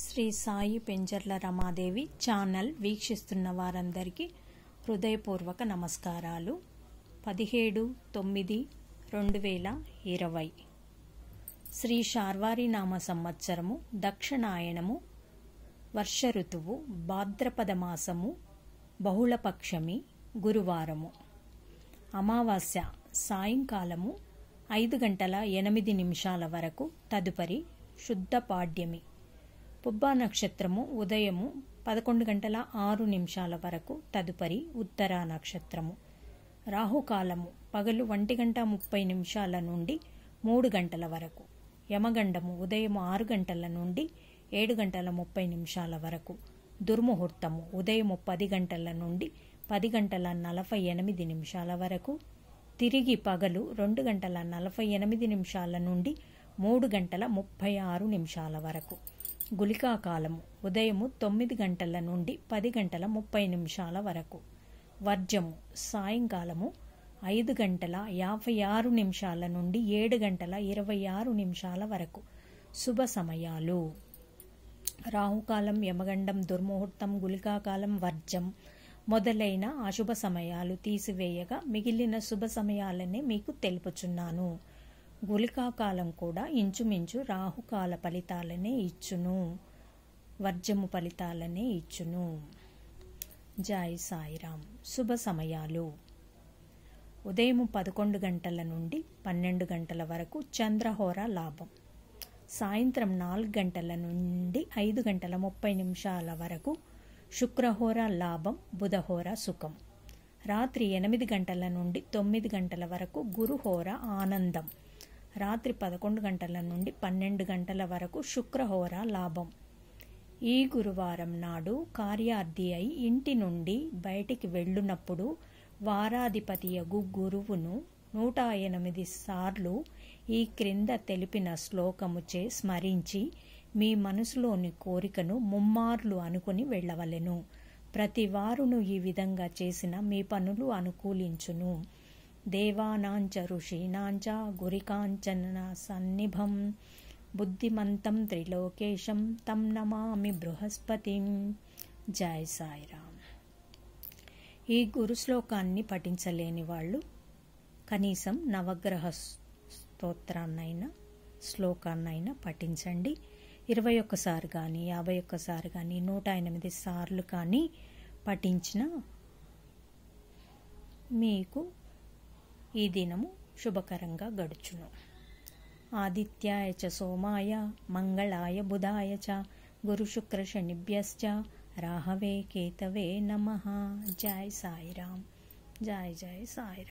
Shri Sai Penjarla Ramadevi channel వీక్షిస్తున్న వారందరికీ హృదయపూర్వక నమస్కారాలు పదిహేడు తొమ్మిది రెండు వేల ఇరవై శ్రీ శార్వారి నామ సంవత్సరము దక్షిణాయనము వర్ష ఋతువు భాద్రపద మాసము బహుళపక్షమి గురువారము అమావాస్య సాయంకాలము ఐదు గంటల ఎనిమిది నిమిషాల వరకు తదుపరి శుద్ధపాడ్యమి పుబ్బా నక్షత్రము ఉదయము పదకొండు గంటల ఆరు నిమిషాల వరకు తదుపరి ఉత్తరా నక్షత్రము రాహుకాలము పగలు ఒంటి గంట ముప్పై నిమిషాల నుండి మూడు గంటల వరకు యమగండము ఉదయం ఆరు గంటల నుండి ఏడు గంటల ముప్పై నిమిషాల వరకు దుర్ముహూర్తము ఉదయం పది గంటల నుండి పది గంటల నలభై ఎనిమిది నిమిషాల వరకు తిరిగి పగలు రెండు గంటల నలభై ఎనిమిది నిమిషాల నుండి మూడు గంటల ముప్పై ఆరు నిమిషాల వరకు గులికాకాలము ఉదయము తొమ్మిది గంటల నుండి పది గంటల ముప్పై నిమిషాల వరకు వర్జము సాయంకాలము ఐదు గంటల యాభై ఆరు నిమిషాల నుండి ఏడు గంటల ఇరవై ఆరు నిమిషాల వరకు శుభ సమయాలు రాహుకాలం యమగండం దుర్ముహూర్తం గులికాకాలం వర్జం మొదలైన అశుభ సమయాలు తీసివేయగా మిగిలిన శుభ సమయాలనే మీకు తెలుపుచున్నాను గుళికాకాలం కూడా ఇంచుమించు రాహుకాల ఫలితాలనే ఇచ్చును వర్జము ఫలితాలనే ఇచ్చును జాయి సాయిరామ్ శుభ సమయాలు ఉదయం పదకొండు గంటల నుండి పన్నెండు గంటల వరకు చంద్రహోర లాభం సాయంత్రం నాలుగు గంటల నుండి ఐదు గంటల ముప్పై నిమిషాల వరకు శుక్రహోర లాభం బుధహోర సుఖం రాత్రి ఎనిమిది గంటల నుండి తొమ్మిది గంటల వరకు గురుహోర ఆనందం రాత్రి పదకొండు గంటల నుండి పన్నెండు గంటల వరకు శుక్రహోర లాభం ఈ గురువారం నాడు కార్యార్థి అయి ఇంటి నుండి బయటికి వెళ్ళునప్పుడు వారాధిపతియగు గురువును నూట ఎనిమిది సార్లు ఈ క్రింద తెలిపిన శ్లోకముచే స్మరించి మీ మనసులోని కోరికను ముమ్మార్లు అనుకుని వెళ్ళవలెను ప్రతి వారును ఈ విధంగా చేసిన మీ పనులు అనుకూలించును దేవానాంచ ఋషీణాంచ గురికాంచన సన్నిభం బుద్ధిమంతం త్రిలోకేశం తం నమామి బృహస్పతి జయ సాయిరామ్ ఈ గురు శ్లోకాన్ని పఠించలేని వాళ్ళు కనీసం నవగ్రహ స్తోత్రాన్నైనా శ్లోకాన్నైనా పఠించండి ఇరవై ఒక్కసారి కానీ యాభై ఒక్కసారి కానీ నూట ఎనిమిది సార్లు కానీ పఠించిన మీకు ई दिनमु शुभकरं गडुनु आदित्याय च सोमाय मङ्गलाय बुधाय च गुरुशुक्रशनिभ्यश्च राघवे केतवे नमः जय सायिराम जय जय सायिराम्